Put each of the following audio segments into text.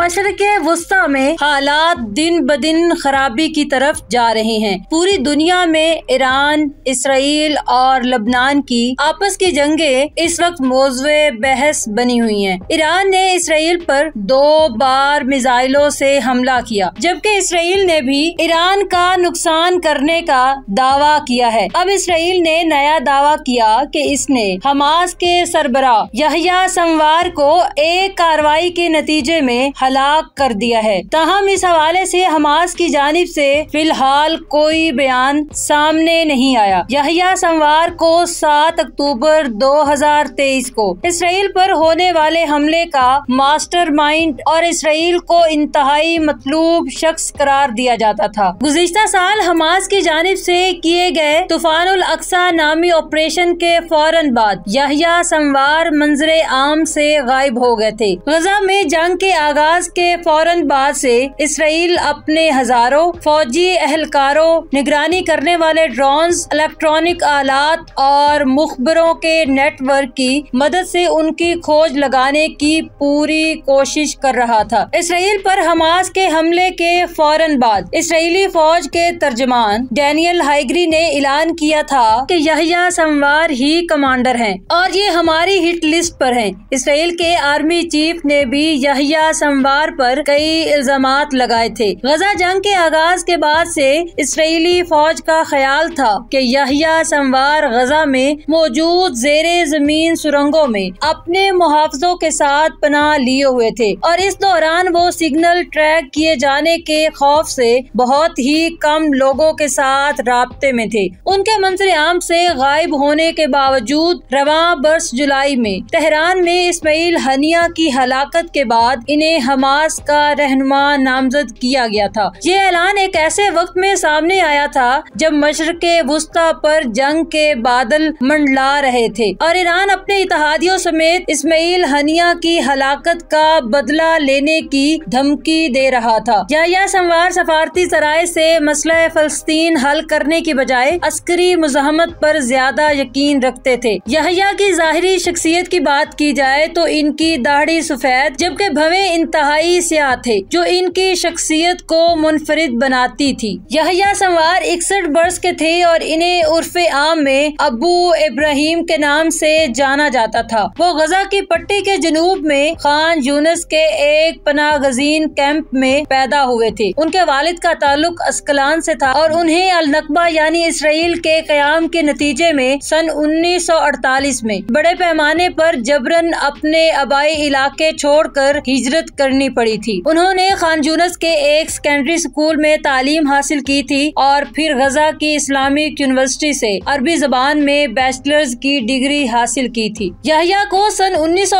मशरक वस्ता में हालात दिन ब दिन खराबी की तरफ जा रहे हैं पूरी दुनिया में ईरान इसराइल और लबनान की आपस की जंगें इस वक्त मौजू बहस बनी हुई हैं। ईरान ने इसराइल पर दो बार मिसाइलों से हमला किया जबकि इसराइल ने भी ईरान का नुकसान करने का दावा किया है अब इसराइल ने नया दावा किया कि इसने हमास के सरबरा यहिया संवार को एक कार्रवाई के नतीजे में हलाक कर दिया है तहम इस हवाले से हमास की जानब से फिलहाल कोई बयान सामने नहीं आया यहिया सोमवार को 7 अक्टूबर 2023 को इसराइल पर होने वाले हमले का मास्टरमाइंड और इसराइल को इंतहाई मतलूब शख्स करार दिया जाता था गुजशत साल हमास की जानब से किए गए तूफान अक्सा नामी ऑपरेशन के फौरन बाद यहिया सोमवार मंजर आम से गायब हो गए थे गजा में जंग के आगाज हमास के फौरन बाद से इसराइल अपने हजारों फौजी एहलकारों निगरानी करने वाले ड्रोन इलेक्ट्रॉनिक आलात और मुखबरों के नेटवर्क की मदद से उनकी खोज लगाने की पूरी कोशिश कर रहा था इसराइल पर हमास के हमले के फौरन बाद इसराइली फौज के तर्जमान डैनियल हाइग्री ने ऐलान किया था कि यहिया संवार ही कमांडर हैं और ये हमारी हिट लिस्ट पर हैं इसराइल के आर्मी चीफ ने भी यहिया संवार परिवार पर कई इल्जाम लगाए थे गजा जंग के आगाज के बाद से इसराइली फौज का ख्याल था कि यहिया संवार गजा में मौजूद जेर जमीन सुरंगों में अपने मुहावजों के साथ पनाह लिए हुए थे और इस दौरान वो सिग्नल ट्रैक किए जाने के खौफ से बहुत ही कम लोगों के साथ रबते में थे उनके मंजर आम से गायब होने के बावजूद रवा बर्स जुलाई में तेहरान में इसमाइल हनिया की हलाकत के बाद इन्हें हम हमास का रहनुमा नामजद किया गया था ये ऐलान एक ऐसे वक्त में सामने आया था जब मशरक वस्ता पर जंग के बादल मंडला रहे थे और ईरान अपने इतिहादियों समेत इसमाइल हनिया की हलाकत का बदला लेने की धमकी दे रहा था या संवार सफारती सराय से मसला फलस्तीन हल करने की बजाय अस्करी मुजामत पर ज्यादा यकीन रखते थे यहाँ की जाहरी शख्सियत की बात की जाए तो इनकी दाढ़ी सफेद जबकि भवे इंत इंतहाई सियाह थे जो इनकी शख्सियत को मुनफरद बनाती थी यहिया संवार इकसठ बर्स के थे और इन्हें उर्फ आम में अबू इब्राहिम के नाम से जाना जाता था वो गजा की पट्टी के जनूब में खान यूनस के एक पना गजीन कैंप में पैदा हुए थे उनके वालिद का ताल्लुक अस्कलान से था और उन्हें अलनकबा यानी इसराइल के क्याम के नतीजे में सन 1948 में बड़े पैमाने पर जबरन अपने आबाई इलाके छोड़कर हिजरत कर करनी पड़ी थी उन्होंने खान जूनस के एक सेकेंडरी स्कूल में तालीम हासिल की थी और फिर गजा की इस्लामिक यूनिवर्सिटी से अरबी जबान में बैचलर्स की डिग्री हासिल की थी यहिया को सन उन्नीस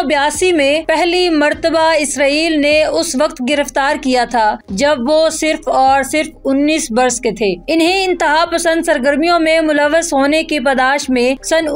में पहली मरतबा इसराइल ने उस वक्त गिरफ्तार किया था जब वो सिर्फ और सिर्फ 19 बर्स के थे इन्हें इंतहा पसंद सरगर्मियों में मुलवस होने की पदाश में सन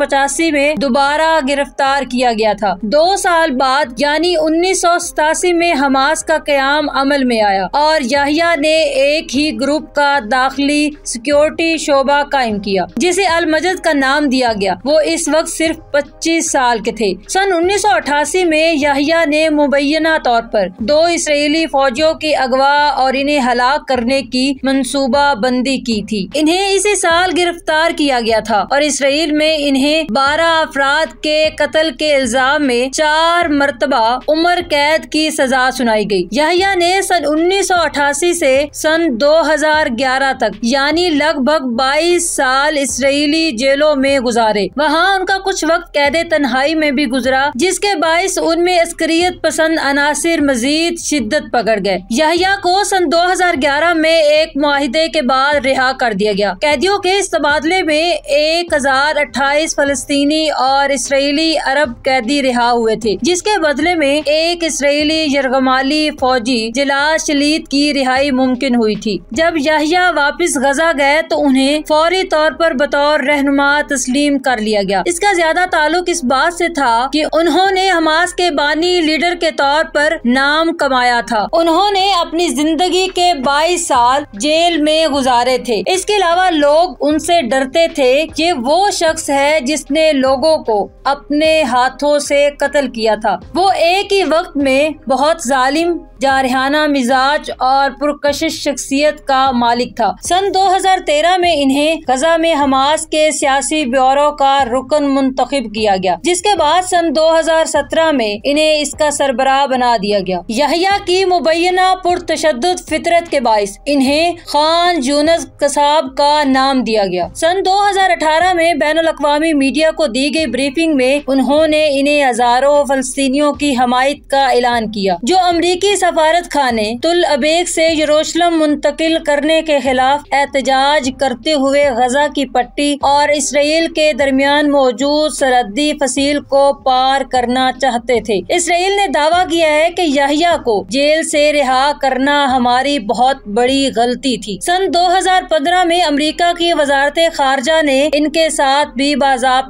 पचासी में दोबारा गिरफ्तार किया गया था दो साल बाद यानी उन्नीस सतासी में हमास का क्याम अमल में आया और याहिया ने एक ही ग्रुप का दाखिली सिक्योरिटी शोबा कायम किया जिसे अल मजद का नाम दिया गया वो इस वक्त सिर्फ पच्चीस साल के थे सन उन्नीस सौ अठासी में याहिया ने मुबैना तौर पर दो इसराइली फौजियों की अगवा और इन्हें हलाक करने की मनसूबा बंदी की थी इन्हें इसी साल गिरफ्तार किया गया था और इसराइल में इन्हें बारह अफराद के कत्ल के इल्जाम में चार मरतबा उम्र कैद की की सजा सुनाई गई। यहिया ने सन 1988 से सन 2011 तक यानी लगभग 22 साल इसराइली जेलों में गुजारे वहाँ उनका कुछ वक्त कैद तन्हाई में भी गुजरा जिसके बाईस उनमें अस्करियत पसंद अनासर मजीद शिद्दत पकड़ गए यहिया को सन 2011 में एक माहिदे के बाद रिहा कर दिया गया कैदियों के इस तबादले में एक हजार अट्ठाईस फलस्तीनी और इसराइली अरब कैदी रिहा हुए थे जिसके बदले में एक इसराइली पहली यरगमाली फौजी जिला शलीद की रिहाई मुमकिन हुई थी जब यहिया वापस गजा गए तो उन्हें फौरी तौर पर बतौर रहनुमा तस्लीम कर लिया गया इसका ज्यादा ताल्लुक इस बात से था कि उन्होंने हमास के बानी लीडर के तौर पर नाम कमाया था उन्होंने अपनी जिंदगी के 22 साल जेल में गुजारे थे इसके अलावा लोग उनसे डरते थे ये वो शख्स है जिसने लोगों को अपने हाथों से कत्ल किया था वो एक ही वक्त में बहुत जालिम जारहाना मिजाज और पुरकशिश शख्सियत का मालिक था सन 2013 में इन्हें गजा में हमास के सियासी ब्यूरो का रुकन मुंतखब किया गया जिसके बाद सन 2017 में इन्हें इसका सरबराह बना दिया गया यहिया की मुबैना पुरतशद फितरत के बायस इन्हें खान जूनस कसाब का नाम दिया गया सन 2018 में बैन अवी मीडिया को दी गई ब्रीफिंग में उन्होंने इन्हें हजारों फलस्तियों की हमायत का ऐलान किया जो अमरीकी सफारत खाने तुल अबेग से यरूशलम मुंतकिल करने के खिलाफ एहतजाज करते हुए गजा की पट्टी और इसराइल के दरमियान मौजूद सरहदी फसील को पार करना चाहते थे इसराइल ने दावा किया है कि यहा को जेल से रिहा करना हमारी बहुत बड़ी गलती थी सन 2015 में अमेरिका की वजारत खारजा ने इनके साथ भी बाबा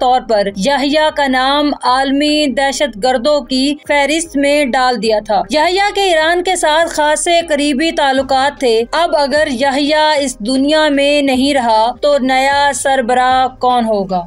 तौर पर यहा का नाम आलमी दहशत गर्दों की फहरिस्त में डाल दिया था यहिया के ईरान के साथ खासे करीबी ताल्लुक थे अब अगर यहिया इस दुनिया में नहीं रहा तो नया सरबरा कौन होगा